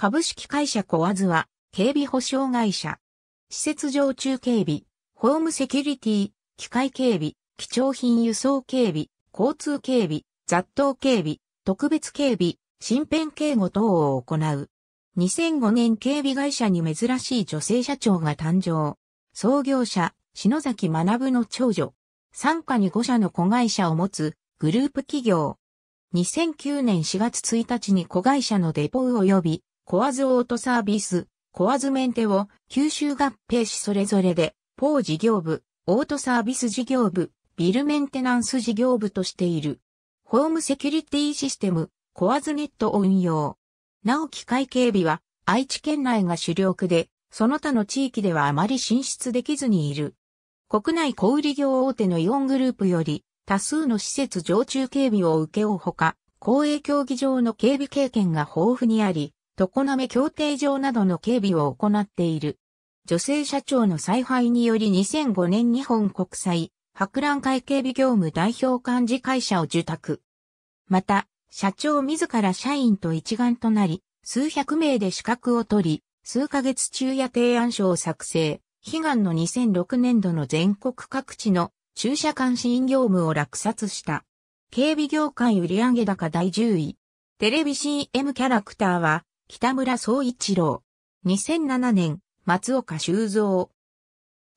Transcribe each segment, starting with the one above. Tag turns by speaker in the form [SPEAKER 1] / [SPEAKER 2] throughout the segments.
[SPEAKER 1] 株式会社コ和ズは、警備保障会社。施設常駐警備、ホームセキュリティ、機械警備、貴重品輸送警備、交通警備、雑踏警備、特別警備、身辺警護等を行う。2005年警備会社に珍しい女性社長が誕生。創業者、篠崎学の長女。参加に5社の子会社を持つグループ企業。2009年4月1日に子会社のデポウ及びコアズオートサービス、コアズメンテを吸収合併しそれぞれで、ポー事業部、オートサービス事業部、ビルメンテナンス事業部としている。ホームセキュリティシステム、コアズネットを運用。なお機械警備は愛知県内が主力で、その他の地域ではあまり進出できずにいる。国内小売業大手のイオングループより、多数の施設常駐警備を受けおうほか、公営競技場の警備経験が豊富にあり、常滑協定場などの警備を行っている。女性社長の采配により2005年日本国際博覧会警備業務代表幹事会社を受託。また、社長自ら社員と一丸となり、数百名で資格を取り、数ヶ月中や提案書を作成、悲願の2006年度の全国各地の駐車監視員業務を落札した。警備業界売上高第10位。テレビ CM キャラクターは、北村総一郎。2007年、松岡修造。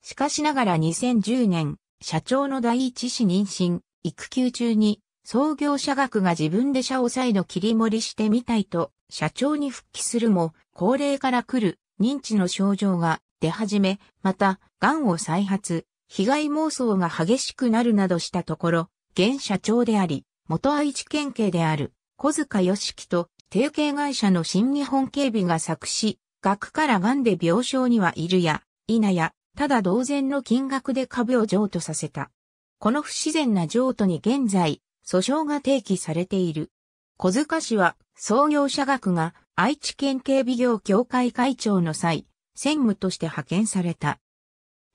[SPEAKER 1] しかしながら2010年、社長の第一子妊娠、育休中に、創業者学が自分で社を再度切り盛りしてみたいと、社長に復帰するも、高齢から来る認知の症状が出始め、また、癌を再発、被害妄想が激しくなるなどしたところ、現社長であり、元愛知県警である小塚良樹と提携会社の新日本警備が作詞、額から癌で病床にはいるや、否や、ただ同然の金額で株を譲渡させた。この不自然な譲渡に現在、訴訟が提起されている。小塚氏は、創業者額が愛知県警備業協会会長の際、専務として派遣された。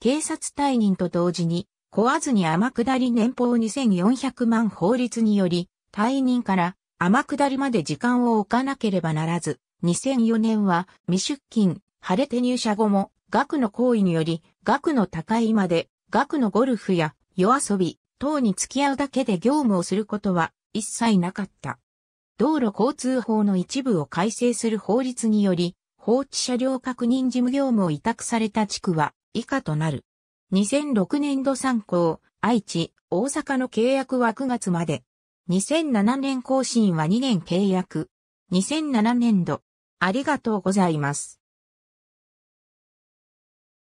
[SPEAKER 1] 警察退任と同時に、小安に天下り年俸2400万法律により、退任から天下りまで時間を置かなければならず、2004年は未出勤、晴れて入社後も、学の行為により、学の高いまで、学のゴルフや夜遊び等に付き合うだけで業務をすることは一切なかった。道路交通法の一部を改正する法律により、放置車両確認事務業務を委託された地区は以下となる。2006年度参考、愛知、大阪の契約は9月まで、2007年更新は2年契約。2007年度。ありがとうございます。